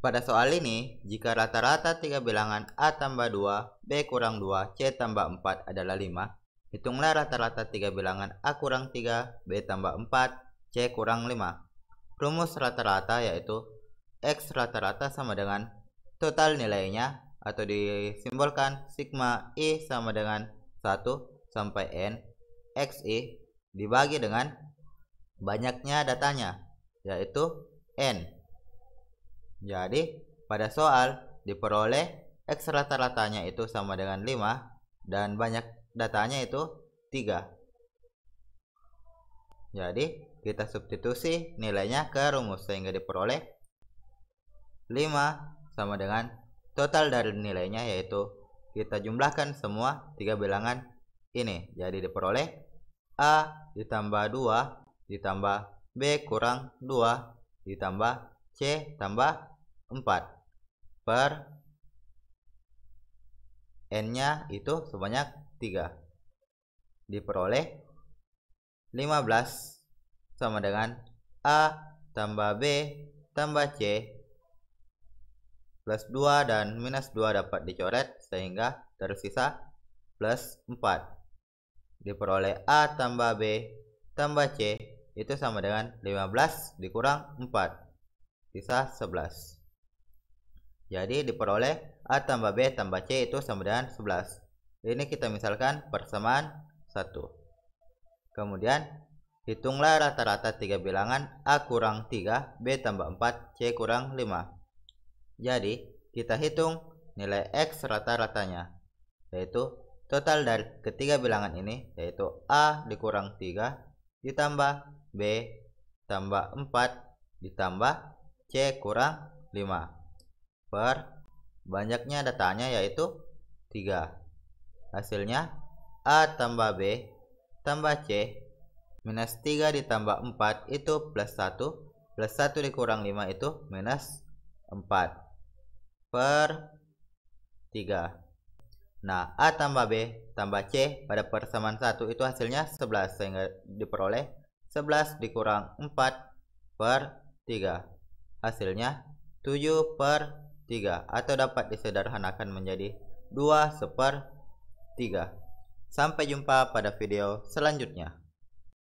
Pada soal ini, jika rata-rata tiga bilangan A tambah 2, B kurang 2, C tambah 4 adalah 5, hitunglah rata-rata tiga bilangan A kurang 3, B tambah 4, C kurang 5. Rumus rata-rata yaitu X rata-rata sama dengan total nilainya atau disimbolkan sigma I sama dengan 1 sampai N XI dibagi dengan banyaknya datanya yaitu N jadi, pada soal diperoleh X rata-ratanya itu sama dengan 5 dan banyak datanya itu 3. Jadi, kita substitusi nilainya ke rumus sehingga diperoleh 5 sama dengan total dari nilainya yaitu kita jumlahkan semua tiga bilangan ini jadi diperoleh A ditambah 2 ditambah B kurang 2 ditambah C tambah 4 per n-nya itu sebanyak 3 diperoleh 15 sama dengan A tambah B tambah C plus 2 dan minus 2 dapat dicoret sehingga tersisa plus 4 diperoleh A tambah B tambah C itu sama dengan 15 dikurang 4 sisa 11 jadi diperoleh A tambah B tambah C itu sama dengan 11. Ini kita misalkan persamaan 1. Kemudian hitunglah rata-rata 3 bilangan A kurang 3, B tambah 4, C kurang 5. Jadi kita hitung nilai X rata-ratanya yaitu total dari ketiga bilangan ini yaitu A dikurang 3 ditambah B tambah 4 ditambah C kurang 5 per banyaknya datanya yaitu 3 hasilnya A tambah B tambah C minus 3 ditambah 4 itu plus 1 plus 1 dikurang 5 itu minus 4 per 3 nah A tambah B tambah C pada persamaan 1 itu hasilnya 11 sehingga diperoleh 11 dikurang 4 per 3 hasilnya 7 per 3 3 atau dapat disederhanakan menjadi 2 seper 3. Sampai jumpa pada video selanjutnya.